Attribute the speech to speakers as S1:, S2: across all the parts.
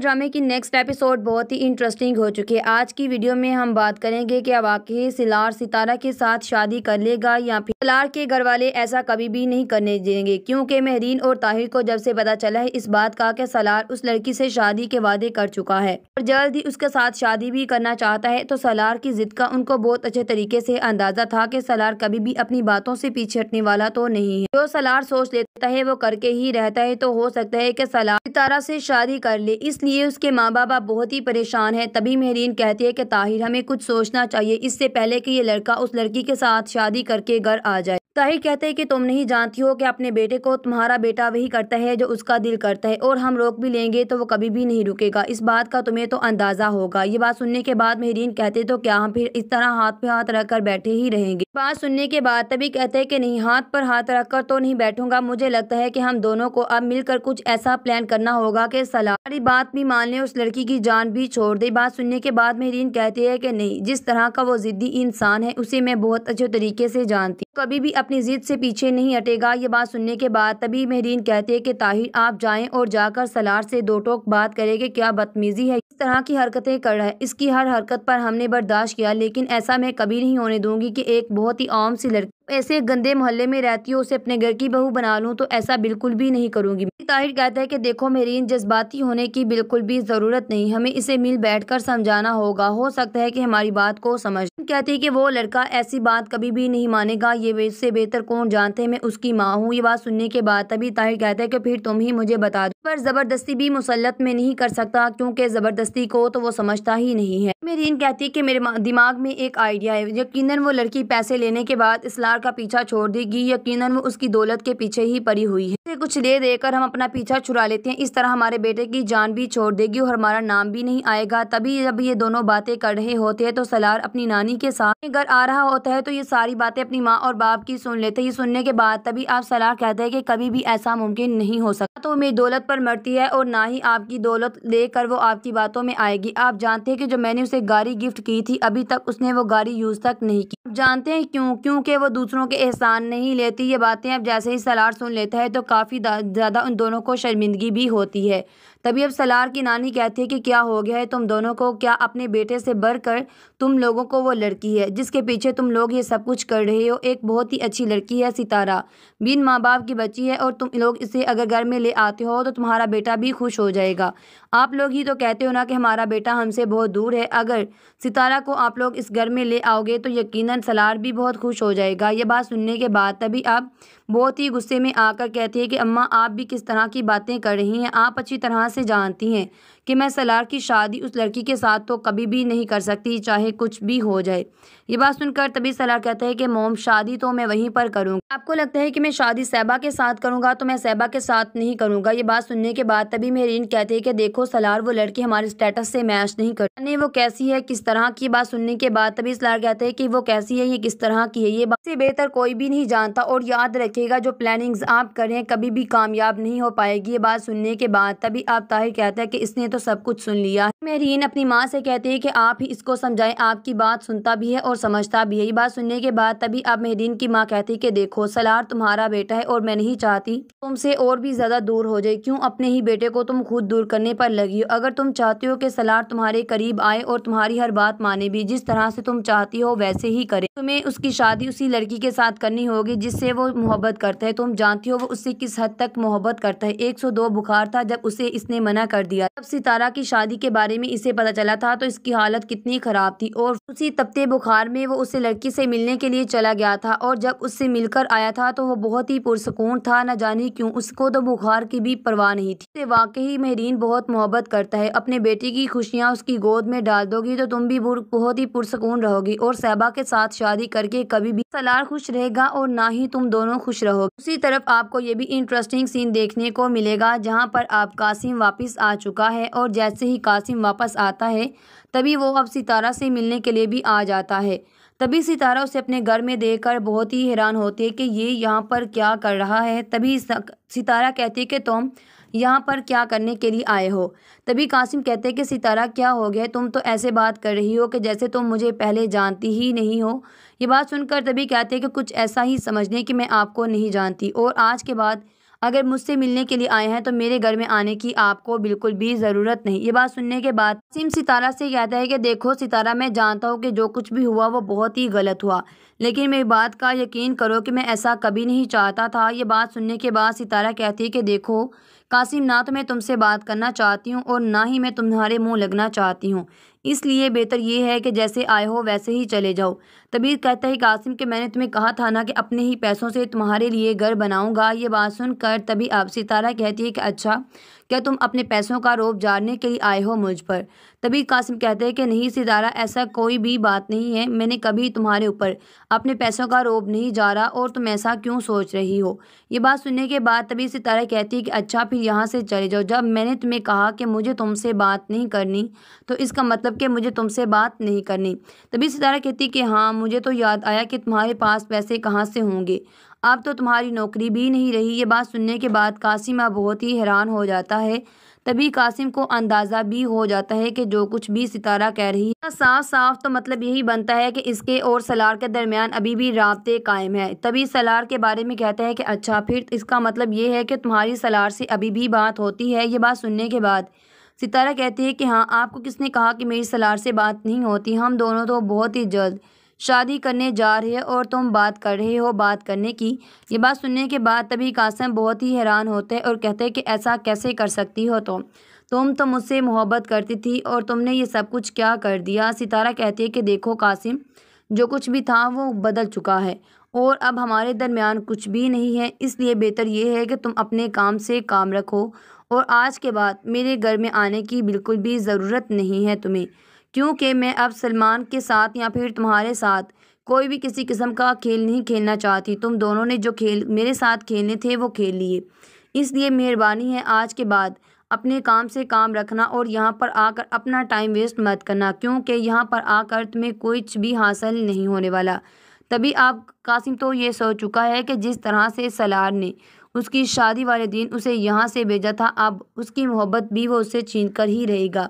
S1: ड्रामे की next episode बहुत ही इंटरेस्टिंग हो चुकी है आज की वीडियो में हम बात करेंगे कि आखिर सिलार सितारा के साथ शादी कर लेगा या फिर सिलार के घर वाले ऐसा कभी भी नहीं करने देंगे क्योंकि मेहरीन और ताहिर को जब से पता चला है इस बात का कि सलार उस लड़की से शादी के वादे कर चुका है और जल्द ही उसके साथ शादी भी करना चाहता है तो सलार की जिद का उनको बहुत अच्छे तरीके से अंदाजा था कि सलार कभी भी अपनी बातों से पीछे हटने वाला तो नहीं है जो सलार सोच लेता है वो करके ही रहता है तो हो सकता है कि सलार सितारा से शादी कर ले इसलिए लिए उसके माँ बाप बहुत ही परेशान हैं तभी महरीन कहती है कि ताहिर हमें कुछ सोचना चाहिए इससे पहले कि ये लड़का उस लड़की के साथ शादी करके घर आ जाए ताहिर तो कहते हैं कि तुम नहीं जानती हो कि अपने बेटे को तुम्हारा बेटा वही करता है जो उसका दिल करता है और हम रोक भी लेंगे तो वो कभी भी नहीं रुकेगा इस बात का तुम्हें तो अंदाज़ा होगा ये बात सुनने के बाद मेहरीन कहते तो क्या हम फिर इस तरह हाथ पे हाथ रख कर बैठे ही रहेंगे बात सुनने के बाद तभी कहते हैं कि नहीं हाथ पर हाथ रख कर तो नहीं बैठूंगा मुझे लगता है कि हम दोनों को अब मिलकर कुछ ऐसा प्लान करना होगा कि सलाह बात भी मान लें उस लड़की की जान भी छोड़ दे बात सुनने के बाद मेहरीन कहती है कि नहीं जिस तरह का वो ज़िद्दी इंसान है उसे मैं बहुत अच्छे तरीके से जानती कभी भी अपनी ज़िद से पीछे नहीं हटेगा ये बात सुनने के बाद तभी महरीन कहते हैं कि ताहिर आप जाएं और जाकर सलार से दो टोक बात करें कि क्या बदतमीज़ी है इस तरह की हरकतें कर रहा है इसकी हर हरकत पर हमने बर्दाश्त किया लेकिन ऐसा मैं कभी नहीं होने दूंगी कि एक बहुत ही आम सी लड़की ऐसे गंदे मोहल्ले में रहती हूँ उसे अपने घर की बहू बना लूँ तो ऐसा बिल्कुल भी नहीं करूँगी ताहिर कहता है कि देखो मेरी इन जज्बाती होने की बिल्कुल भी ज़रूरत नहीं हमें इसे मिल बैठकर समझाना होगा हो सकता है कि हमारी बात को समझ कहती है कि वो लड़का ऐसी बात कभी भी नहीं मानेगा ये इससे बेहतर कौन जानते हैं मैं उसकी माँ हूँ ये बात सुनने के बाद तभी ताहिर कहता है कि फिर तुम ही मुझे बता दो पर ज़बरदस्ती भी मुसलत में नहीं कर सकता क्योंकि ज़बरदस्ती को तो वो समझता ही नहीं है मेरी कहती है कि मेरे दिमाग में एक आइडिया है यकीन वो लड़की पैसे लेने के बाद इसलार का पीछा छोड़ देगी यकीनन वो उसकी दौलत के पीछे ही पड़ी हुई है कुछ दे देकर हम अपना पीछा छुड़ा लेते हैं इस तरह हमारे बेटे की जान भी छोड़ देगी और हमारा नाम भी नहीं आएगा तभी जब ये दोनों बातें कर रहे होते हैं तो सलार अपनी नानी के साथ घर आ रहा होता है तो ये सारी बातें अपनी माँ और बाप की सुन लेते ये सुनने के बाद तभी आप सलार कहते हैं की कभी भी ऐसा मुमकिन नहीं हो सकता तो मेरी दौलत पर मरती है और ना ही आपकी दौलत लेकर वो आपकी बातों में आएगी आप जानते हैं कि जो मैंने उसे गाड़ी गिफ्ट की थी अभी तक उसने वो गाड़ी यूज तक नहीं की आप जानते हैं क्यों क्योंकि वो दूसरे दूसरों के एहसान नहीं लेती ये बातें अब जैसे ही सलार सुन लेता है तो काफ़ी ज़्यादा उन दोनों को शर्मिंदगी भी होती है तभी अब सलार की नानी कहती है कि क्या हो गया है तुम दोनों को क्या अपने बेटे से बढ़ कर तुम लोगों को वो लड़की है जिसके पीछे तुम लोग ये सब कुछ कर रहे हो एक बहुत ही अच्छी लड़की है सितारा बिन माँ बाप की बच्ची है और तुम लोग इसे अगर घर में ले आते हो तो तुम्हारा बेटा भी खुश हो जाएगा आप लोग ही तो कहते हो ना कि हमारा बेटा हमसे बहुत दूर है अगर सितारा को आप लोग इस घर में ले आओगे तो यकीनन सलार भी बहुत खुश हो जाएगा ये बात सुनने के बाद तभी आप बहुत ही गुस्से में आकर कहती है कि अम्मा आप भी किस तरह की बातें कर रही हैं आप अच्छी तरह से जानती हैं कि मैं सलार की शादी उस लड़की के साथ तो कभी भी नहीं कर सकती चाहे कुछ भी हो जाए ये बात सुनकर तभी सलार कहता है कि मोम शादी तो मैं वहीं पर करूँगा आपको लगता है कि मैं शादी सैबा के साथ करूँगा तो मैं सैबा के साथ नहीं करूँगा ये बात सुनने के बाद तभी इन कहती है कि देखो सलार वो लड़की हमारे स्टेटस से मैच नहीं नहीं वो कैसी है किस तरह की बात सुनने के बाद तभी सलार कहते हैं कि वो कैसी है ये किस तरह की है ये बात से बेहतर कोई भी नहीं जानता और याद रखे रखिएगा जो प्लानिंग्स आप करें कभी भी कामयाब नहीं हो पाएगी ये बात सुनने के बाद तभी आप ताहिर कहते हैं कि इसने तो सब कुछ सुन लिया मेहरीन अपनी माँ से कहती है कि आप ही इसको समझाएं आपकी बात सुनता भी है और समझता भी है ये बात सुनने के बाद तभी आप मेहरीन की माँ कहती है कि देखो सलार तुम्हारा बेटा है और मैं नहीं चाहती तुमसे और भी ज़्यादा दूर हो जाए क्यों अपने ही बेटे को तुम खुद दूर करने पर लगी हो अगर तुम चाहती हो कि सलार तुम्हारे करीब आए और तुम्हारी हर बात माने भी जिस तरह से तुम चाहती हो वैसे ही करे तुम्हें उसकी शादी उसी लड़की के साथ करनी होगी जिससे वो मोहब्बत मोहब्बत करता है तुम तो जानती हो वो उससे किस हद तक मोहब्बत करता है 102 बुखार था जब उसे इसने मना कर दिया जब सितारा की शादी के बारे में इसे पता चला था तो इसकी हालत कितनी ख़राब थी और उसी तपते बुखार में वो उसे लड़की से मिलने के लिए चला गया था और जब उससे मिलकर आया था तो वो बहुत ही पुरसकून था न जाने क्यूँ उसको तो बुखार की भी परवाह नहीं थी वाकई मेहरीन बहुत मोहब्बत करता है अपने बेटी की खुशियाँ उसकी गोद में डाल दोगी तो तुम भी बहुत ही पुरसकून रहोगी और सहबा के साथ शादी करके कभी भी सलार खुश रहेगा और ना ही तुम दोनों खुश खुश रहो उसी तरफ आपको ये भी इंटरेस्टिंग सीन देखने को मिलेगा जहाँ पर आप कासिम वापस आ चुका है और जैसे ही कासिम वापस आता है तभी वो अब सितारा से मिलने के लिए भी आ जाता है तभी सितारा उसे अपने घर में देखकर बहुत ही हैरान होती है कि ये यहाँ पर क्या कर रहा है तभी सितारा कहती है कि तुम तो यहाँ पर क्या करने के लिए आए हो तभी कासिम कहते हैं कि सितारा क्या हो गया तुम तो ऐसे बात कर रही हो कि जैसे तुम मुझे पहले जानती ही नहीं हो ये बात सुनकर तभी कहते हैं कि कुछ ऐसा ही समझने कि मैं आपको नहीं जानती और आज के बाद अगर मुझसे मिलने के लिए आए हैं तो मेरे घर में आने की आपको बिल्कुल भी ज़रूरत नहीं ये बात सुनने के बाद सिम सितारा से कहता है कि देखो सितारा मैं जानता हूँ कि जो कुछ भी हुआ वो बहुत ही गलत हुआ लेकिन मेरी बात का यकीन करो कि मैं ऐसा कभी नहीं चाहता था ये बात सुनने के बाद सितारा कहती है कि देखो कासिम ना तो मैं तुमसे बात करना चाहती हूँ और ना ही मैं तुम्हारे मुँह लगना चाहती हूँ इसलिए बेहतर ये है कि जैसे आए हो वैसे ही चले जाओ तबीर कहता है कासिम कि मैंने तुम्हें कहा था ना कि अपने ही पैसों से तुम्हारे लिए घर बनाऊंगा ये बात सुनकर तभी आप सितारा कहती है कि अच्छा क्या तुम अपने पैसों का रोप जानने के लिए आए हो मुझ पर तभी कासिम कहते हैं कि नहीं सितारा ऐसा कोई भी बात नहीं है मैंने कभी तुम्हारे ऊपर अपने पैसों का रोप नहीं जा रहा और तुम ऐसा क्यों सोच रही हो ये बात सुनने के बाद तभी सितारा कहती है कि अच्छा फिर यहाँ से चले जाओ जब मैंने तुम्हें कहा कि मुझे तुमसे बात नहीं करनी तो इसका मतलब मतलब कि मुझे तुमसे बात नहीं करनी तभी सितारा कहती कि हाँ मुझे तो याद आया कि तुम्हारे पास पैसे कहाँ से होंगे अब तो तुम्हारी नौकरी भी नहीं रही ये बात सुनने के बाद कासिम अब बहुत ही हैरान हो जाता है तभी कासिम को अंदाज़ा भी हो जाता है कि जो कुछ भी सितारा कह रही है साफ साफ तो मतलब यही बनता है कि इसके और सलार के दरमियान अभी भी रबते कायम है तभी सलार के बारे में कहते हैं कि अच्छा फिर इसका मतलब ये है कि तुम्हारी सलार से अभी भी बात होती है ये बात सुनने के बाद सितारा कहती है कि हाँ आपको किसने कहा कि मेरी सलार से बात नहीं होती हम दोनों तो बहुत ही जल्द शादी करने जा रहे हैं और तुम बात कर रहे हो बात करने की ये बात सुनने के बाद तभी कासम बहुत ही हैरान होते हैं और कहते हैं कि ऐसा कैसे कर सकती हो तुम तुम तो मुझसे मोहब्बत करती थी और तुमने ये सब कुछ क्या कर दिया सितारा कहती है कि देखो कासिम जो कुछ भी था वो बदल चुका है और अब हमारे दरमियान कुछ भी नहीं है इसलिए बेहतर ये है कि तुम अपने काम से काम रखो और आज के बाद मेरे घर में आने की बिल्कुल भी ज़रूरत नहीं है तुम्हें क्योंकि मैं अब सलमान के साथ या फिर तुम्हारे साथ कोई भी किसी किस्म का खेल नहीं खेलना चाहती तुम दोनों ने जो खेल मेरे साथ खेलने थे वो खेल लिए इसलिए मेहरबानी है आज के बाद अपने काम से काम रखना और यहाँ पर आकर अपना टाइम वेस्ट मत करना क्योंकि यहाँ पर आकर तुम्हें कुछ भी हासिल नहीं होने वाला तभी आप कासिम तो ये सोच चुका है कि जिस तरह से सलार ने उसकी शादी वाले दिन उसे यहाँ से भेजा था अब उसकी मोहब्बत भी वो उसे छीन कर ही रहेगा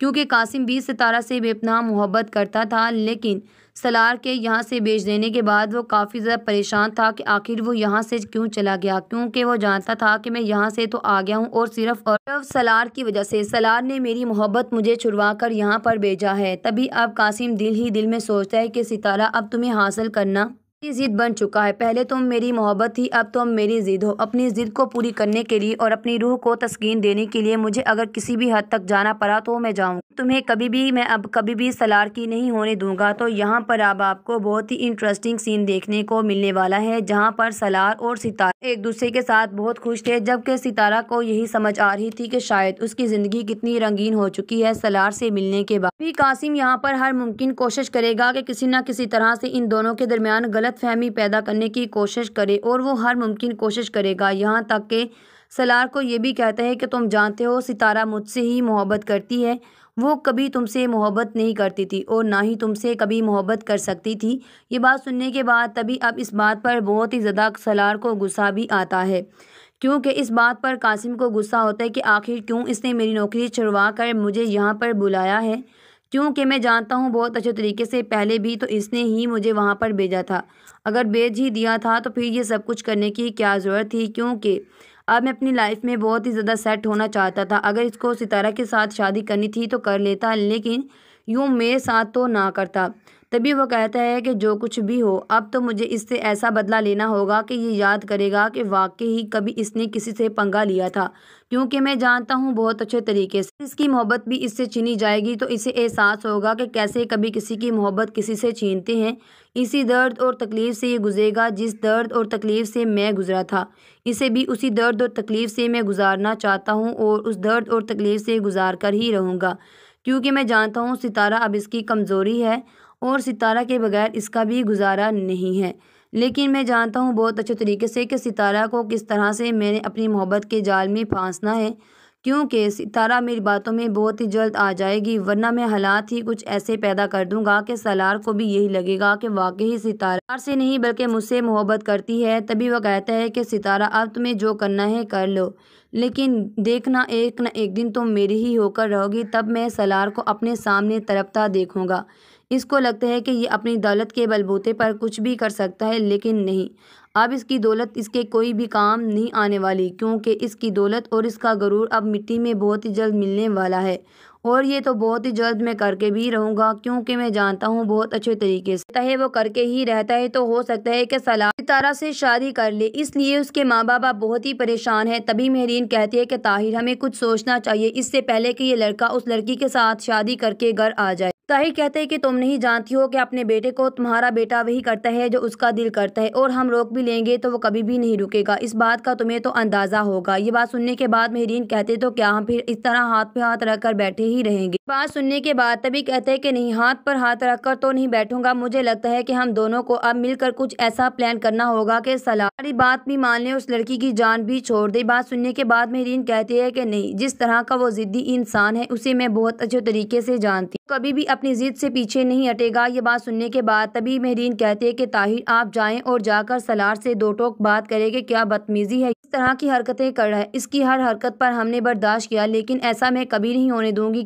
S1: क्योंकि कासिम भी सितारा से अपना मोहब्बत करता था लेकिन सलार के यहाँ से बेच देने के बाद वो काफ़ी ज़्यादा परेशान था कि आखिर वो यहाँ से क्यों चला गया क्योंकि वो जानता था कि मैं यहाँ से तो आ गया हूँ और सिर्फ और सिर्फ सलार की वजह से सलार ने मेरी मोहब्बत मुझे छुड़वा कर यहाँ पर भेजा है तभी अब कासिम दिल ही दिल में सोचता है कि सितारा अब तुम्हें हासिल करना मेरी जिद बन चुका है पहले तुम मेरी मोहब्बत थी अब तुम मेरी जिद हो अपनी जिद को पूरी करने के लिए और अपनी रूह को तस्कीन देने के लिए मुझे अगर किसी भी हद तक जाना पड़ा तो मैं जाऊँ तुम्हें कभी भी मैं अब कभी भी सलार की नहीं होने दूंगा तो यहाँ पर अब आपको बहुत ही इंटरेस्टिंग सीन देखने को मिलने वाला है जहाँ पर सलार और सितारा एक दूसरे के साथ बहुत खुश थे जबकि सितारा को यही समझ आ रही थी कि शायद उसकी जिंदगी कितनी रंगीन हो चुकी है सलार से मिलने के बाद भी कासिम यहाँ पर हर मुमकिन कोशिश करेगा की किसी न किसी तरह से इन दोनों के दरमियान गलत फहमी पैदा करने की कोशिश करे और वो हर मुमकिन कोशिश करेगा यहाँ तक कि सलार को ये भी कहता है कि तुम जानते हो सितारा मुझसे ही मोहब्बत करती है वो कभी तुमसे मोहब्बत नहीं करती थी और ना ही तुमसे कभी मोहब्बत कर सकती थी ये बात सुनने के बाद तभी अब इस बात पर बहुत ही ज़्यादा सलार को गुस्सा भी आता है क्योंकि इस बात पर कासिम को गुस्सा होता है कि आखिर क्यों इसने मेरी नौकरी छुड़वा कर मुझे यहाँ पर बुलाया है क्योंकि मैं जानता हूँ बहुत अच्छे तरीके से पहले भी तो इसने ही मुझे वहाँ पर भेजा था अगर भेज ही दिया था तो फिर ये सब कुछ करने की क्या ज़रूरत थी क्योंकि अब मैं अपनी लाइफ में बहुत ही ज़्यादा सेट होना चाहता था अगर इसको सितारा के साथ शादी करनी थी तो कर लेता लेकिन यूँ मेरे साथ तो ना करता तभी वह कहता है कि जो कुछ भी हो अब तो मुझे इससे ऐसा बदला लेना होगा कि ये याद करेगा कि वाकई ही कभी इसने किसी से पंगा लिया था क्योंकि मैं जानता हूँ बहुत अच्छे तरीके से इसकी मोहब्बत भी इससे छीनी जाएगी तो इसे एहसास होगा कि कैसे कभी किसी की मोहब्बत किसी से छीनते हैं इसी दर्द और तकलीफ़ से ये गुजरेगा जिस दर्द और तकलीफ़ से मैं गुजरा था इसे भी उसी दर्द और तकलीफ़ से मैं गुजारना चाहता हूँ और उस दर्द और तकलीफ़ से गुजार कर ही रहूँगा क्योंकि मैं जानता हूँ सितारा अब इसकी कमज़ोरी है और सितारा के बगैर इसका भी गुजारा नहीं है लेकिन मैं जानता हूँ बहुत अच्छे तरीके से कि सितारा को किस तरह से मैंने अपनी मोहब्बत के जाल में फांसना है क्योंकि सितारा मेरी बातों में बहुत ही जल्द आ जाएगी वरना मैं हालात ही कुछ ऐसे पैदा कर दूंगा कि सलार को भी यही लगेगा कि वाकई ही सितारा से नहीं बल्कि मुझसे मोहब्बत करती है तभी वह कहता है कि सितारा अब तुम्हें जो करना है कर लो लेकिन देखना एक न एक दिन तुम तो मेरी ही होकर रहोगी तब मैं सलार को अपने सामने तरपता देखूँगा इसको लगता है कि ये अपनी दौलत के बलबूते पर कुछ भी कर सकता है लेकिन नहीं अब इसकी दौलत इसके कोई भी काम नहीं आने वाली क्योंकि इसकी दौलत और इसका गरूर अब मिट्टी में बहुत ही जल्द मिलने वाला है और ये तो बहुत ही जल्द मैं करके भी रहूँगा क्योंकि मैं जानता हूँ बहुत अच्छे तरीके से चाहे वो करके ही रहता है तो हो सकता है कि सलाह सितारा से शादी कर ले इसलिए उसके माँ बाबा बहुत ही परेशान है तभी महरीन कहती है कि ताहिर हमें कुछ सोचना चाहिए इससे पहले कि ये लड़का उस लड़की के साथ शादी करके घर आ जाए ताहिर तो कहते हैं कि तुम नहीं जानती हो कि अपने बेटे को तुम्हारा बेटा वही करता है जो उसका दिल करता है और हम रोक भी लेंगे तो वो कभी भी नहीं रुकेगा इस बात का तुम्हें तो अंदाज़ा होगा ये बात सुनने के बाद मेहरीन कहते तो क्या हम फिर इस तरह हाथ पे हाथ रख कर बैठे ही रहेंगे बात सुनने के बाद तभी कहते हैं कि नहीं हाथ पर हाथ रख कर तो नहीं बैठूंगा मुझे लगता है कि हम दोनों को अब मिलकर कुछ ऐसा प्लान करना होगा कि सलाह बात भी मान ले उस लड़की की जान भी छोड़ दे बात सुनने के बाद मेहरीन कहती है कि नहीं जिस तरह का वो ज़िद्दी इंसान है उसे मैं बहुत अच्छे तरीके से जानती कभी भी अपनी ज़िद से पीछे नहीं हटेगा ये बात सुनने के बाद तभी महरीन कहते हैं कि ताहिर आप जाएं और जाकर सलार से दो टोक बात करें कि क्या बदतमीज़ी है इस तरह की हरकतें कर रहा है इसकी हर हरकत पर हमने बर्दाश्त किया लेकिन ऐसा मैं कभी नहीं होने दूंगी